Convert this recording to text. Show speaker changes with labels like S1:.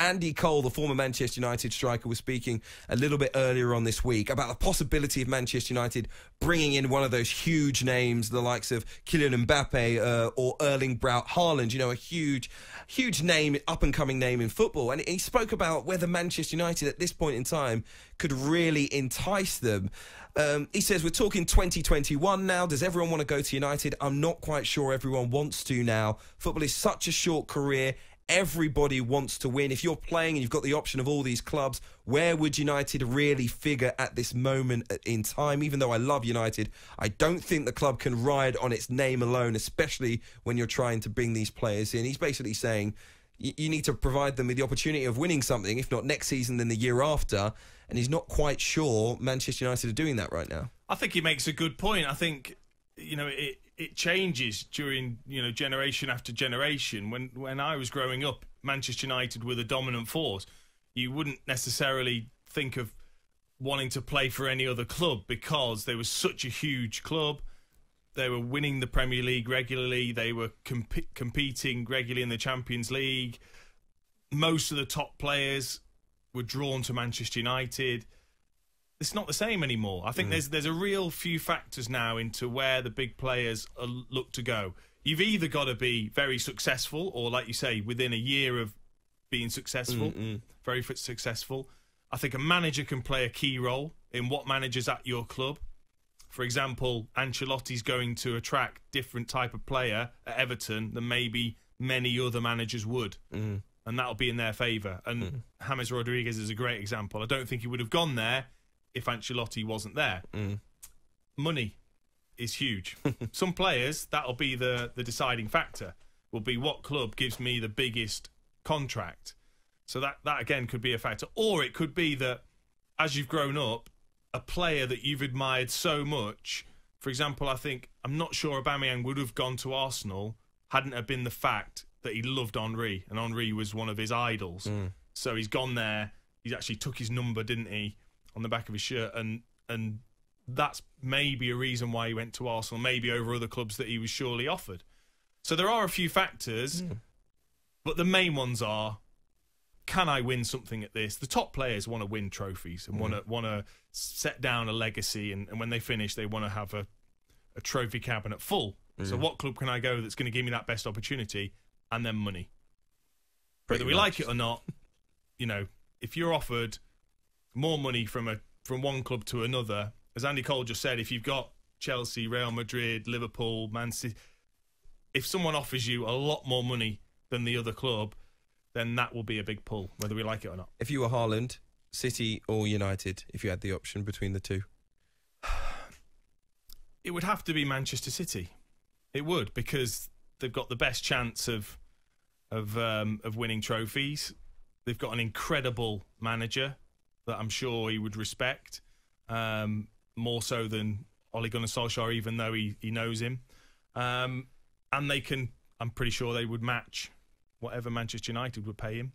S1: Andy Cole, the former Manchester United striker, was speaking a little bit earlier on this week about the possibility of Manchester United bringing in one of those huge names, the likes of Kylian Mbappe uh, or Erling Braut Haaland, you know, a huge, huge name, up and coming name in football. And he spoke about whether Manchester United at this point in time could really entice them. Um, he says, We're talking 2021 now. Does everyone want to go to United? I'm not quite sure everyone wants to now. Football is such a short career Everybody wants to win. If you're playing and you've got the option of all these clubs, where would United really figure at this moment uh, in time? Even though I love United, I don't think the club can ride on its name alone, especially when you're trying to bring these players in. He's basically saying you need to provide them with the opportunity of winning something, if not next season, then the year after. And he's not quite sure Manchester United are doing that right now.
S2: I think he makes a good point. I think you know, it it changes during you know generation after generation. When when I was growing up, Manchester United were the dominant force. You wouldn't necessarily think of wanting to play for any other club because they were such a huge club. They were winning the Premier League regularly. They were comp competing regularly in the Champions League. Most of the top players were drawn to Manchester United it's not the same anymore. I think mm. there's there's a real few factors now into where the big players are, look to go. You've either got to be very successful, or like you say, within a year of being successful, Mm-mm. very successful. I think a manager can play a key role in what managers at your club. For example, Ancelotti's going to attract different type of player at Everton than maybe many other managers would. Mm. And that'll be in their favour. And mm. James Rodriguez is a great example. I don't think he would have gone there if Ancelotti wasn't there. Mm. Money is huge. Some players that'll be the the deciding factor. Will be what club gives me the biggest contract. So that that again could be a factor, or it could be that as you've grown up, a player that you've admired so much. For example, I think I'm not sure Aubameyang would have gone to Arsenal hadn't it been the fact that he loved Henri and Henri was one of his idols. Mm. So he's gone there. He's actually took his number, didn't he? on the back of his shirt, and and that's maybe a reason why he went to Arsenal, maybe over other clubs that he was surely offered. So there are a few factors, mm. but the main ones are: can I win something at this? The top players want to win trophies and mm. want to want to set down a legacy, and, and when they finish, they want to have a a trophy cabinet full. Mm. So hmm. what club can I go that's going to give me that best opportunity and then money?
S1: Pretty Whether we much. like it or
S2: not, you know, if you're offered more money from a from one club to another. As Andy Cole just said, if you've got Chelsea, Real Madrid, Liverpool, Man City, if someone offers you a lot more money than the other club, then that will be a big pull,
S1: whether we like it or not. If you were Haaland, City or United, if you had the option between the two, it would have to be Manchester City. It would
S2: because they've got the best chance of of um, of winning trophies. They've got an incredible manager that I'm sure he would respect um, more so than Ole Gunnar Solskjaer, even though he, he knows him. Um, and they can, I'm pretty sure they would match whatever Manchester United would pay him.